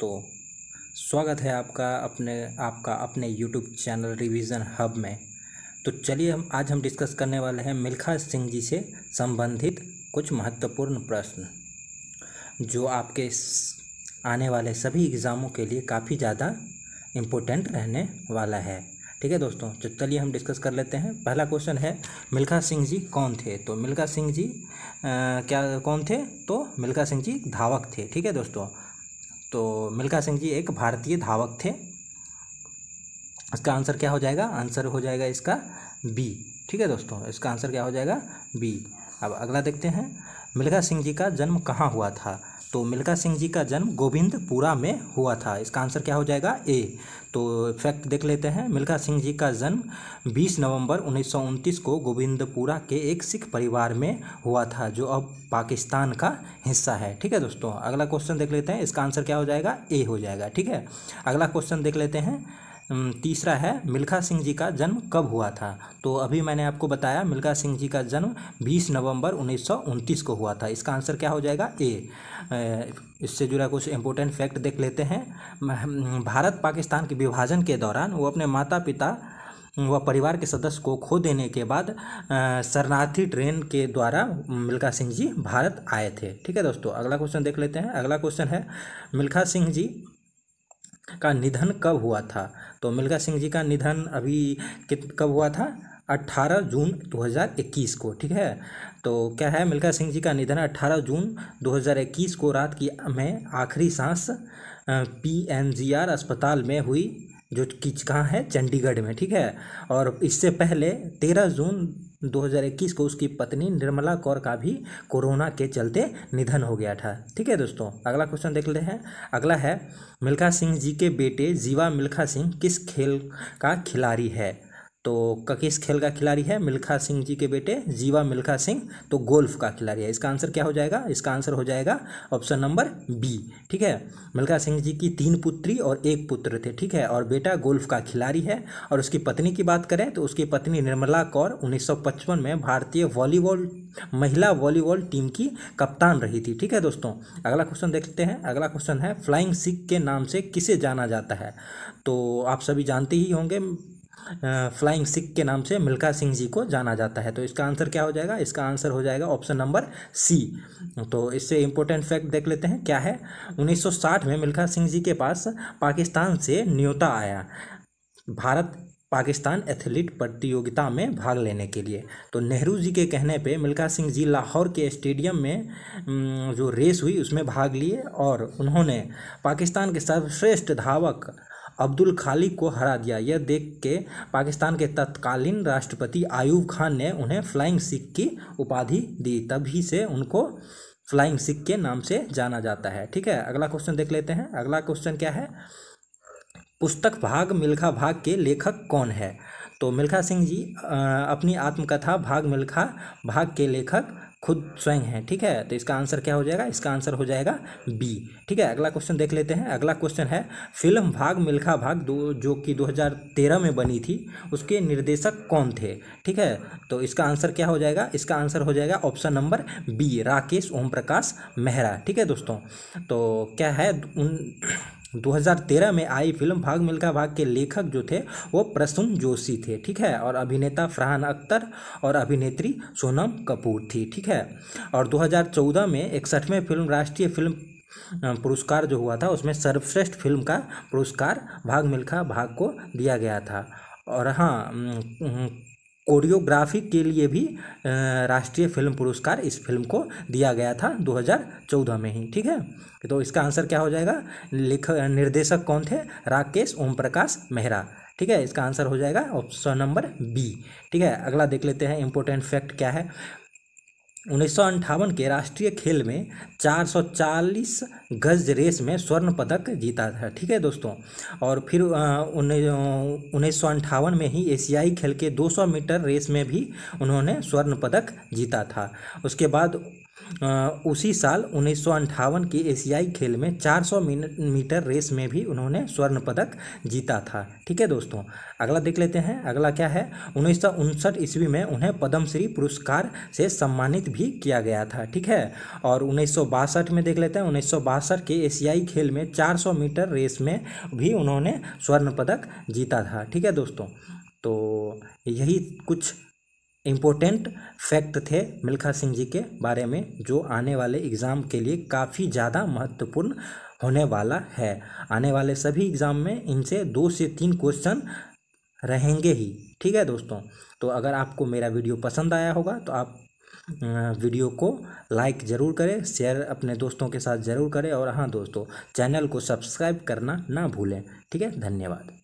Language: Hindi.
दोस्तों स्वागत है आपका अपने आपका अपने YouTube चैनल रिवीजन हब में तो चलिए हम आज हम डिस्कस करने वाले हैं मिल्खा सिंह जी से संबंधित कुछ महत्वपूर्ण प्रश्न जो आपके आने वाले सभी एग्ज़ामों के लिए काफ़ी ज़्यादा इम्पोर्टेंट रहने वाला है ठीक है दोस्तों तो चलिए हम डिस्कस कर लेते हैं पहला क्वेश्चन है मिल्खा सिंह जी कौन थे तो मिल्खा सिंह जी आ, क्या कौन थे तो मिल्खा सिंह जी धावक थे ठीक है दोस्तों तो मिल्खा सिंह जी एक भारतीय धावक थे इसका आंसर क्या हो जाएगा आंसर हो जाएगा इसका बी ठीक है दोस्तों इसका आंसर क्या हो जाएगा बी अब अगला देखते हैं मिल्खा सिंह जी का जन्म कहाँ हुआ था तो मिल्खा सिंह जी का जन्म गोविंदपुरा में हुआ था इसका आंसर क्या हो जाएगा ए तो फैक्ट देख लेते हैं मिल्खा सिंह जी का जन्म 20 नवंबर उन्नीस को गोविंदपुरा के एक सिख परिवार में हुआ था जो अब पाकिस्तान का हिस्सा है ठीक है दोस्तों अगला क्वेश्चन देख लेते हैं इसका आंसर क्या हो जाएगा ए हो जाएगा ठीक है अगला क्वेश्चन देख लेते हैं तीसरा है मिल्खा सिंह जी का जन्म कब हुआ था तो अभी मैंने आपको बताया मिल्खा सिंह जी का जन्म 20 नवंबर उन्नीस को हुआ था इसका आंसर क्या हो जाएगा ए इससे जुड़ा कुछ इम्पोर्टेंट फैक्ट देख लेते हैं भारत पाकिस्तान के विभाजन के दौरान वो अपने माता पिता व परिवार के सदस्य को खो देने के बाद शरणार्थी ट्रेन के द्वारा मिल्खा सिंह जी भारत आए थे ठीक है दोस्तों अगला क्वेश्चन देख लेते हैं अगला क्वेश्चन है मिल्खा सिंह जी का निधन कब हुआ था तो मिल्खा सिंह जी का निधन अभी कित कब हुआ था 18 जून 2021 को ठीक है तो क्या है मिल्खा सिंह जी का निधन 18 जून 2021 को रात की में आखिरी सांस पीएनजीआर अस्पताल में हुई जो कि कहाँ है चंडीगढ़ में ठीक है और इससे पहले 13 जून 2021 को उसकी पत्नी निर्मला कौर का भी कोरोना के चलते निधन हो गया था ठीक है दोस्तों अगला क्वेश्चन देख लेते हैं अगला है मिल्खा सिंह जी के बेटे जीवा मिल्खा सिंह किस खेल का खिलाड़ी है तो किस खेल का खिलाड़ी है मिल्खा सिंह जी के बेटे जीवा मिल्खा सिंह तो गोल्फ का खिलाड़ी है इसका आंसर क्या हो जाएगा इसका आंसर हो जाएगा ऑप्शन नंबर बी ठीक है मिल्खा सिंह जी की तीन पुत्री और एक पुत्र थे ठीक है और बेटा गोल्फ का खिलाड़ी है और उसकी पत्नी की बात करें तो उसकी पत्नी निर्मला कौर उन्नीस में भारतीय वॉलीबॉल महिला वॉलीबॉल टीम की कप्तान रही थी ठीक है दोस्तों अगला क्वेश्चन देखते हैं अगला क्वेश्चन है फ्लाइंग सिख के नाम से किसे जाना जाता है तो आप सभी जानते ही होंगे फ्लाइंग सिख के नाम से मिल्खा सिंह जी को जाना जाता है तो इसका आंसर क्या हो जाएगा इसका आंसर हो जाएगा ऑप्शन नंबर सी तो इससे इम्पोर्टेंट फैक्ट देख लेते हैं क्या है 1960 में मिल्खा सिंह जी के पास पाकिस्तान से न्योता आया भारत पाकिस्तान एथलीट प्रतियोगिता में भाग लेने के लिए तो नेहरू जी के कहने पे मिल्खा सिंह जी लाहौर के स्टेडियम में जो रेस हुई उसमें भाग लिए और उन्होंने पाकिस्तान के सर्वश्रेष्ठ धावक अब्दुल खालिक को हरा दिया यह देख के पाकिस्तान के तत्कालीन राष्ट्रपति आयूब खान ने उन्हें फ्लाइंग सिख की उपाधि दी तभी से उनको फ्लाइंग सिख के नाम से जाना जाता है ठीक है अगला क्वेश्चन देख लेते हैं अगला क्वेश्चन क्या है पुस्तक भाग मिल्खा भाग के लेखक कौन है तो मिल्खा सिंह जी अपनी आत्मकथा भाग मिल्खा भाग के लेखक खुद स्वयं है ठीक है तो इसका आंसर क्या हो जाएगा इसका आंसर हो जाएगा बी ठीक है अगला क्वेश्चन देख लेते हैं अगला क्वेश्चन है फिल्म भाग मिल्खा भाग दो जो कि 2013 में बनी थी उसके निर्देशक कौन थे ठीक है तो इसका आंसर क्या हो जाएगा इसका आंसर हो जाएगा option number B Rakesh Om Prakash Mehra ठीक है दोस्तों तो क्या है उन 2013 में आई फिल्म भाग मिल्खा भाग के लेखक जो थे वो प्रसून जोशी थे ठीक है और अभिनेता फरहान अख्तर और अभिनेत्री सोनम कपूर थी ठीक है और 2014 में इकसठवें फिल्म राष्ट्रीय फिल्म पुरस्कार जो हुआ था उसमें सर्वश्रेष्ठ फिल्म का पुरस्कार भाग मिल्खा भाग को दिया गया था और हाँ कोरियोग्राफी के लिए भी राष्ट्रीय फिल्म पुरस्कार इस फिल्म को दिया गया था 2014 में ही ठीक है तो इसका आंसर क्या हो जाएगा लिख निर्देशक कौन थे राकेश ओम प्रकाश मेहरा ठीक है इसका आंसर हो जाएगा ऑप्शन नंबर बी ठीक है अगला देख लेते हैं इंपॉर्टेंट फैक्ट क्या है उन्नीस के राष्ट्रीय खेल में 440 गज रेस में स्वर्ण पदक जीता था ठीक है दोस्तों और फिर उन्नीस में ही एशियाई खेल के 200 मीटर रेस में भी उन्होंने स्वर्ण पदक जीता था उसके बाद उसी साल उन्नीस के एशियाई खेल में 400 मीटर रेस में भी उन्होंने स्वर्ण पदक जीता था ठीक है दोस्तों अगला देख लेते हैं अगला क्या है उन्नीस ईस्वी में उन्हें पद्मश्री पुरस्कार से सम्मानित भी किया गया था ठीक है और उन्नीस में देख लेते हैं उन्नीस के एशियाई खेल में 400 मीटर रेस में भी उन्होंने स्वर्ण पदक जीता था ठीक है दोस्तों तो यही कुछ इम्पोर्टेंट फैक्ट थे मिल्खा सिंह जी के बारे में जो आने वाले एग्ज़ाम के लिए काफ़ी ज़्यादा महत्वपूर्ण होने वाला है आने वाले सभी एग्ज़ाम में इनसे दो से तीन क्वेश्चन रहेंगे ही ठीक है दोस्तों तो अगर आपको मेरा वीडियो पसंद आया होगा तो आप अं, वीडियो को लाइक ज़रूर करें शेयर अपने दोस्तों के साथ ज़रूर करें और हाँ दोस्तों चैनल को सब्सक्राइब करना ना भूलें ठीक है धन्यवाद